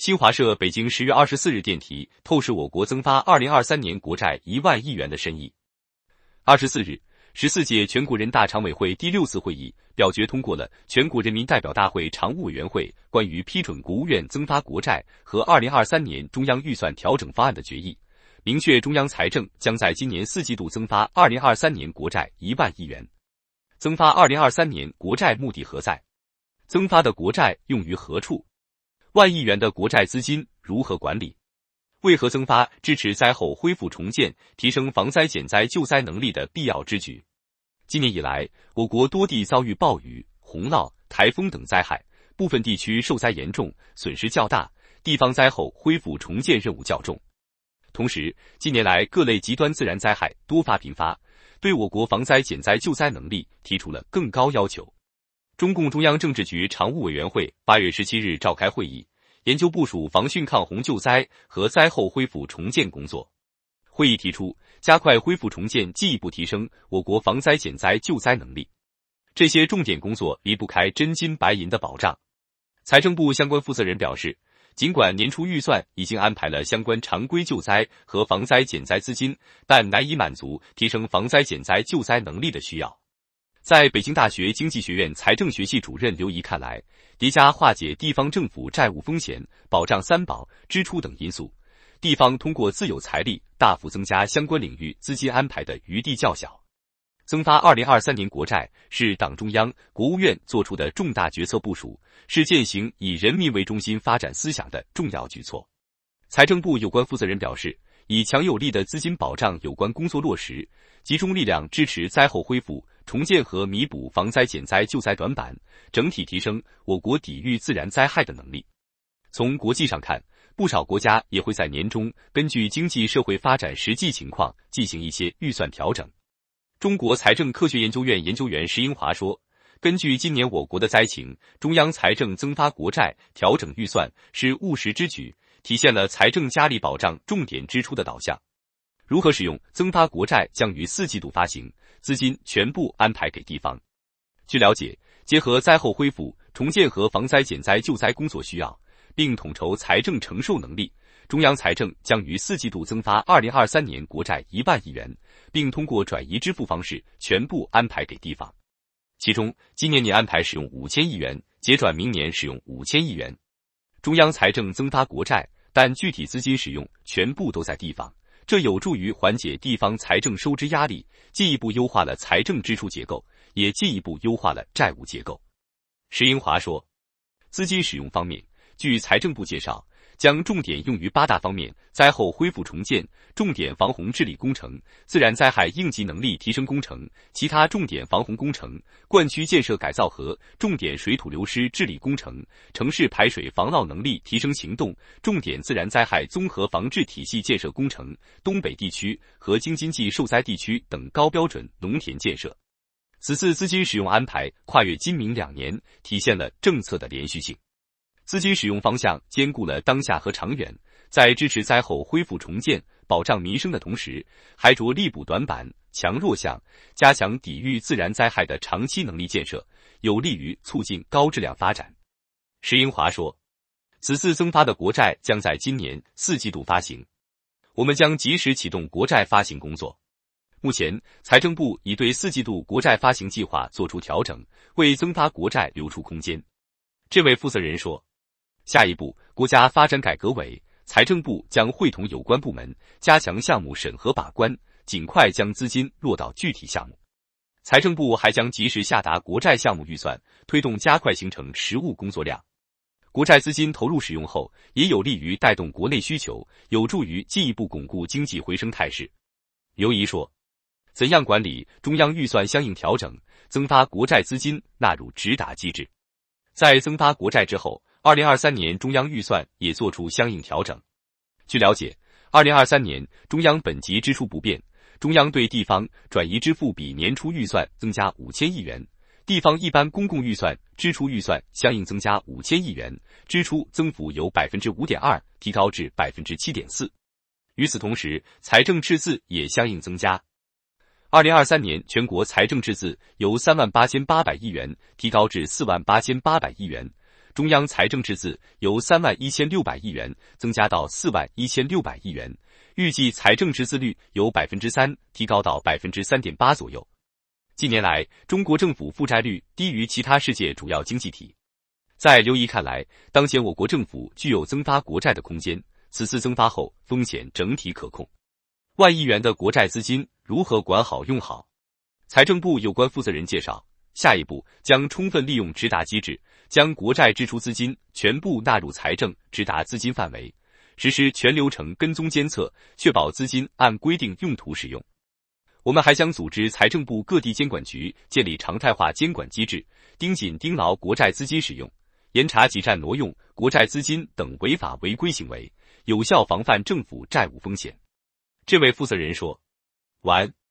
新华社北京十月二十四日电题：透视我国增发二零二三年国债一万亿元的深意。二十四日，十四届全国人大常委会第六次会议表决通过了全国人民代表大会常务委员会关于批准国务院增发国债和二零二三年中央预算调整方案的决议，明确中央财政将在今年四季度增发二零二三年国债一万亿元。增发二零二三年国债目的何在？增发的国债用于何处？万亿元的国债资金如何管理？为何增发支持灾后恢复重建、提升防灾减灾救灾能力的必要之举？今年以来，我国多地遭遇暴雨、洪涝、台风等灾害，部分地区受灾严重，损失较大，地方灾后恢复重建任务较重。同时，近年来各类极端自然灾害多发频发，对我国防灾减灾救灾能力提出了更高要求。中共中央政治局常务委员会八月十七日召开会议，研究部署防汛抗洪救灾和灾后恢复重建工作。会议提出，加快恢复重建，进一步提升我国防灾减灾救灾能力。这些重点工作离不开真金白银的保障。财政部相关负责人表示，尽管年初预算已经安排了相关常规救灾和防灾减灾资金，但难以满足提升防灾减灾救灾能力的需要。在北京大学经济学院财政学系主任刘怡看来，叠加化解地方政府债务风险、保障“三保”支出等因素，地方通过自有财力大幅增加相关领域资金安排的余地较小。增发二零二三年国债是党中央、国务院作出的重大决策部署，是践行以人民为中心发展思想的重要举措。财政部有关负责人表示，以强有力的资金保障有关工作落实，集中力量支持灾后恢复。重建和弥补防灾减灾救灾短板，整体提升我国抵御自然灾害的能力。从国际上看，不少国家也会在年中根据经济社会发展实际情况进行一些预算调整。中国财政科学研究院研究员石英华说：“根据今年我国的灾情，中央财政增发国债、调整预算是务实之举，体现了财政加力保障重点支出的导向。”如何使用增发国债将于四季度发行，资金全部安排给地方。据了解，结合灾后恢复重建和防灾减灾救灾工作需要，并统筹财政承受能力，中央财政将于四季度增发二零二三年国债一万亿元，并通过转移支付方式全部安排给地方。其中，今年拟安排使用五千亿元，结转明年使用五千亿元。中央财政增发国债，但具体资金使用全部都在地方。这有助于缓解地方财政收支压力，进一步优化了财政支出结构，也进一步优化了债务结构。石英华说，资金使用方面，据财政部介绍。将重点用于八大方面：灾后恢复重建、重点防洪治理工程、自然灾害应急能力提升工程、其他重点防洪工程、灌区建设改造和重点水土流失治理工程、城市排水防涝能力提升行动、重点自然灾害综合防治体系建设工程、东北地区和京津冀受灾地区等高标准农田建设。此次资金使用安排跨越今明两年，体现了政策的连续性。资金使用方向兼顾了当下和长远，在支持灾后恢复重建、保障民生的同时，还着力补短板、强弱项，加强抵御自然灾害的长期能力建设，有利于促进高质量发展。石英华说，此次增发的国债将在今年四季度发行，我们将及时启动国债发行工作。目前，财政部已对四季度国债发行计划作出调整，为增发国债留出空间。这位负责人说。下一步，国家发展改革委、财政部将会同有关部门加强项目审核把关，尽快将资金落到具体项目。财政部还将及时下达国债项目预算，推动加快形成实物工作量。国债资金投入使用后，也有利于带动国内需求，有助于进一步巩固经济回升态势。刘仪说：“怎样管理中央预算相应调整，增发国债资金纳入直达机制。在增发国债之后。”二零二三年中央预算也做出相应调整。据了解，二零二三年中央本级支出不变，中央对地方转移支付比年初预算增加五千亿元，地方一般公共预算支出预算相应增加五千亿元，支出增幅由百分之五点二提高至百分之七点四。与此同时，财政赤字也相应增加。二零二三年全国财政赤字由三万八千八百亿元提高至四万八千八百亿元。中央财政赤字由三万一千六百亿元增加到四万一千六百亿元，预计财政赤字率由百分之三提高到百分之三点八左右。近年来，中国政府负债率低于其他世界主要经济体。在刘仪看来，当前我国政府具有增发国债的空间，此次增发后风险整体可控。万亿元的国债资金如何管好用好？财政部有关负责人介绍，下一步将充分利用直达机制。将国债支出资金全部纳入财政直达资金范围，实施全流程跟踪监测，确保资金按规定用途使用。我们还将组织财政部各地监管局建立常态化监管机制，盯紧盯牢国债资金使用，严查挤占挪用国债资金等违法违规行为，有效防范政府债务风险。这位负责人说。完。